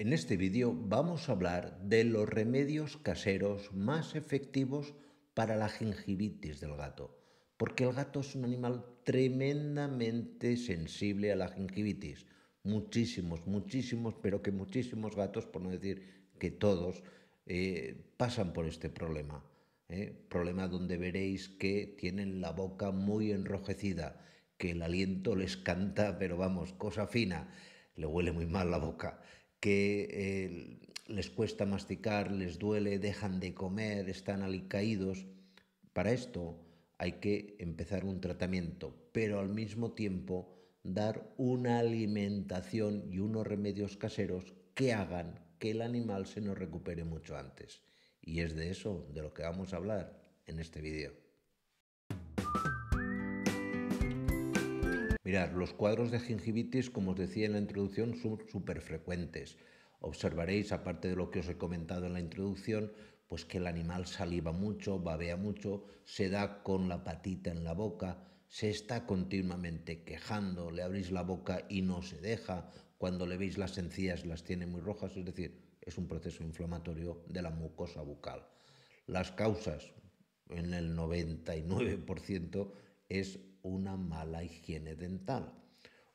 En este vídeo vamos a hablar de los remedios caseros más efectivos para la gingivitis del gato, porque el gato es un animal tremendamente sensible a la gingivitis. Muchísimos, muchísimos, pero que muchísimos gatos, por no decir que todos, eh, pasan por este problema. Eh, problema donde veréis que tienen la boca muy enrojecida, que el aliento les canta, pero vamos, cosa fina, le huele muy mal la boca que eh, les cuesta masticar, les duele, dejan de comer, están alicaídos. Para esto hay que empezar un tratamiento, pero al mismo tiempo dar una alimentación y unos remedios caseros que hagan que el animal se nos recupere mucho antes. Y es de eso de lo que vamos a hablar en este vídeo. Mirad, los cuadros de gingivitis, como os decía en la introducción, son súper frecuentes. Observaréis, aparte de lo que os he comentado en la introducción, pues que el animal saliva mucho, babea mucho, se da con la patita en la boca, se está continuamente quejando, le abrís la boca y no se deja, cuando le veis las encías las tiene muy rojas, es decir, es un proceso inflamatorio de la mucosa bucal. Las causas, en el 99% es una mala higiene dental.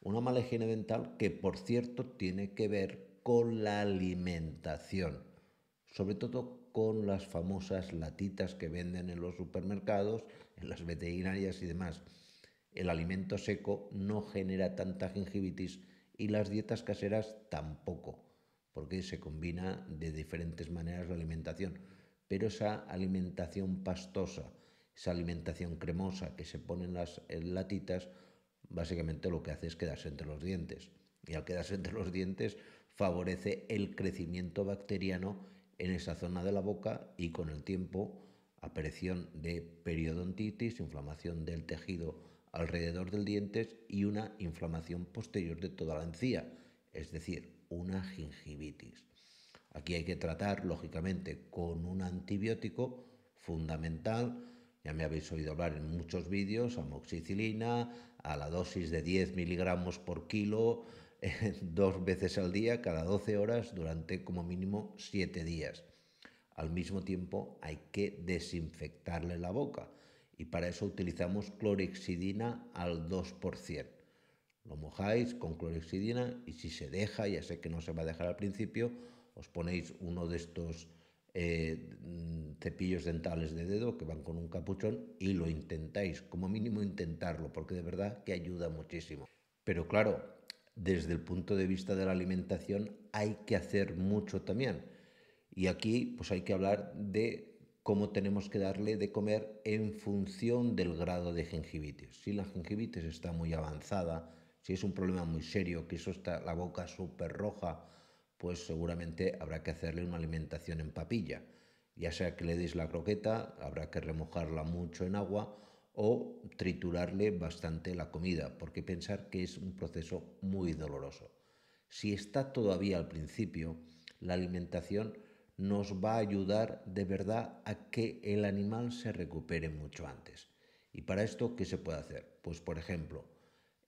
Una mala higiene dental que, por cierto, tiene que ver con la alimentación, sobre todo con las famosas latitas que venden en los supermercados, en las veterinarias y demás. El alimento seco no genera tanta gingivitis y las dietas caseras tampoco, porque se combina de diferentes maneras la alimentación. Pero esa alimentación pastosa, esa alimentación cremosa que se pone en las latitas, básicamente lo que hace es quedarse entre los dientes. Y al quedarse entre los dientes favorece el crecimiento bacteriano en esa zona de la boca y con el tiempo aparición de periodontitis, inflamación del tejido alrededor del dientes y una inflamación posterior de toda la encía, es decir, una gingivitis. Aquí hay que tratar, lógicamente, con un antibiótico fundamental ya me habéis oído hablar en muchos vídeos, amoxicilina, a la dosis de 10 miligramos por kilo, eh, dos veces al día, cada 12 horas, durante como mínimo 7 días. Al mismo tiempo hay que desinfectarle la boca y para eso utilizamos clorexidina al 2%. Lo mojáis con clorexidina y si se deja, ya sé que no se va a dejar al principio, os ponéis uno de estos eh, mm, cepillos dentales de dedo que van con un capuchón y lo intentáis, como mínimo intentarlo, porque de verdad que ayuda muchísimo. Pero claro, desde el punto de vista de la alimentación hay que hacer mucho también. Y aquí pues hay que hablar de cómo tenemos que darle de comer en función del grado de gingivitis. Si la gingivitis está muy avanzada, si es un problema muy serio, que eso está la boca súper roja, pues seguramente habrá que hacerle una alimentación en papilla. Ya sea que le des la croqueta, habrá que remojarla mucho en agua o triturarle bastante la comida, porque pensar que es un proceso muy doloroso. Si está todavía al principio, la alimentación nos va a ayudar de verdad a que el animal se recupere mucho antes. ¿Y para esto qué se puede hacer? Pues por ejemplo,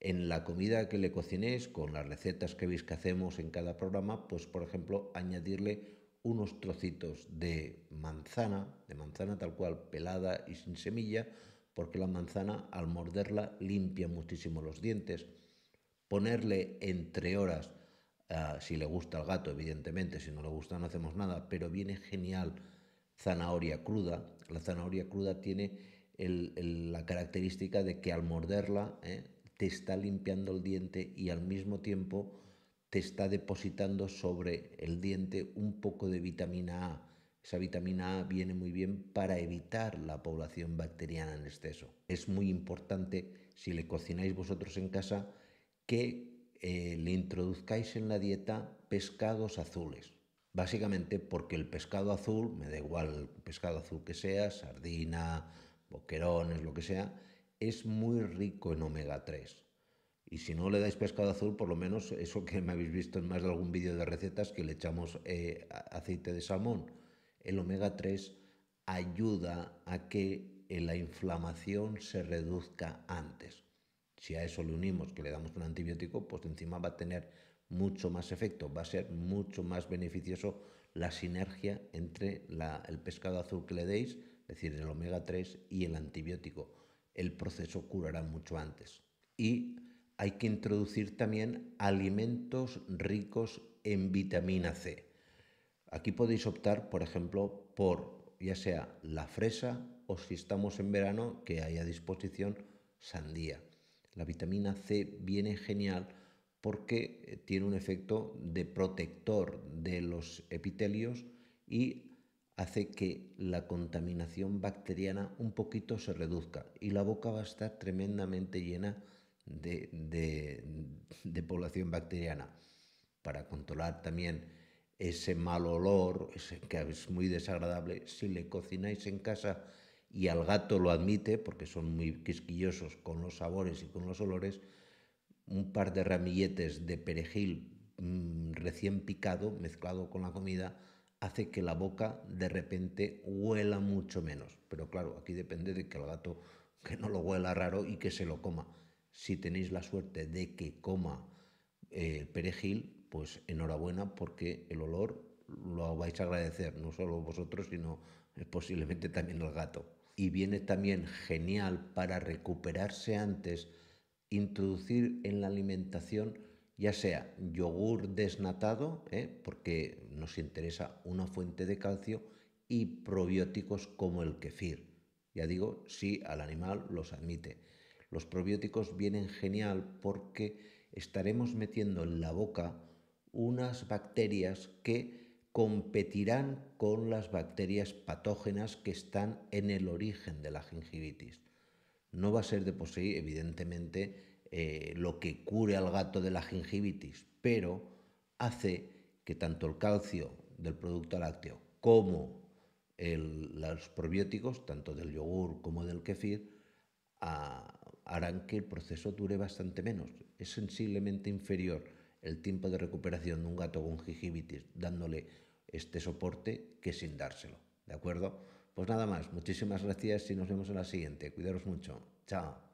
en la comida que le cocinéis, con las recetas que veis que hacemos en cada programa, pues por ejemplo añadirle unos trocitos de manzana, de manzana tal cual pelada y sin semilla, porque la manzana al morderla limpia muchísimo los dientes. Ponerle entre horas, ah, si le gusta al gato, evidentemente, si no le gusta no hacemos nada, pero viene genial zanahoria cruda. La zanahoria cruda tiene la característica de que al morderla, eh, te está limpiando el diente y al mismo tiempo te está depositando sobre el diente un poco de vitamina A. Esa vitamina A viene muy bien para evitar la población bacteriana en exceso. Es muy importante, si le cocináis vosotros en casa, que eh, le introduzcáis en la dieta pescados azules. Básicamente porque el pescado azul, me da igual el pescado azul que sea, sardina, boquerones, lo que sea, es muy rico en omega 3. Y si no le dais pescado azul, por lo menos eso que me habéis visto en más de algún vídeo de recetas que le echamos eh, aceite de salmón. El omega 3 ayuda a que eh, la inflamación se reduzca antes. Si a eso le unimos que le damos un antibiótico, pues encima va a tener mucho más efecto, va a ser mucho más beneficioso la sinergia entre el pescado azul que le deis, es decir, el omega 3 y el antibiótico el proceso curará mucho antes. Y hay que introducir también alimentos ricos en vitamina C. Aquí podéis optar, por ejemplo, por ya sea la fresa o si estamos en verano, que hay a disposición sandía. La vitamina C viene genial porque tiene un efecto de protector de los epitelios y hace que la contaminación bacteriana un poquito se reduzca y la boca va a estar tremendamente llena de, población bacteriana. Para controlar también ese mal olor, que es muy desagradable, si le cocináis en casa y al gato lo admite, porque son muy quisquillosos con los sabores y con los olores, un par de ramilletes de perejil mm, recién picado mezclado con la comida, hace que la boca de repente huela mucho menos. Pero claro, aquí depende de que el gato que no lo huela raro y que se lo coma. Si tenéis la suerte de que coma eh, el perejil, pues enhorabuena porque el olor lo vais a agradecer, no solo vosotros, sino eh, posiblemente también el gato. Y viene también genial para recuperarse antes, introducir en la alimentación ya sea yogur desnatado, ¿eh? porque nos interesa una fuente de calcio, y probióticos como el kefir. Ya digo, si sí, al animal los admite. Los probióticos vienen genial porque estaremos metiendo en la boca unas bacterias que competirán con las bacterias patógenas que están en el origen de la gingivitis. No va a ser de poseer, evidentemente, eh, lo que cure al gato de la gingivitis, pero hace que tanto el calcio del producto lácteo como los probióticos, tanto del yogur como del kefir, harán que el proceso dure bastante menos. Es sensiblemente inferior el tiempo de recuperación de un gato con gingivitis dándole este soporte que sin dárselo. ¿De acuerdo? Pues nada más, muchísimas gracias y nos vemos en la siguiente. Cuidaros mucho. Chao.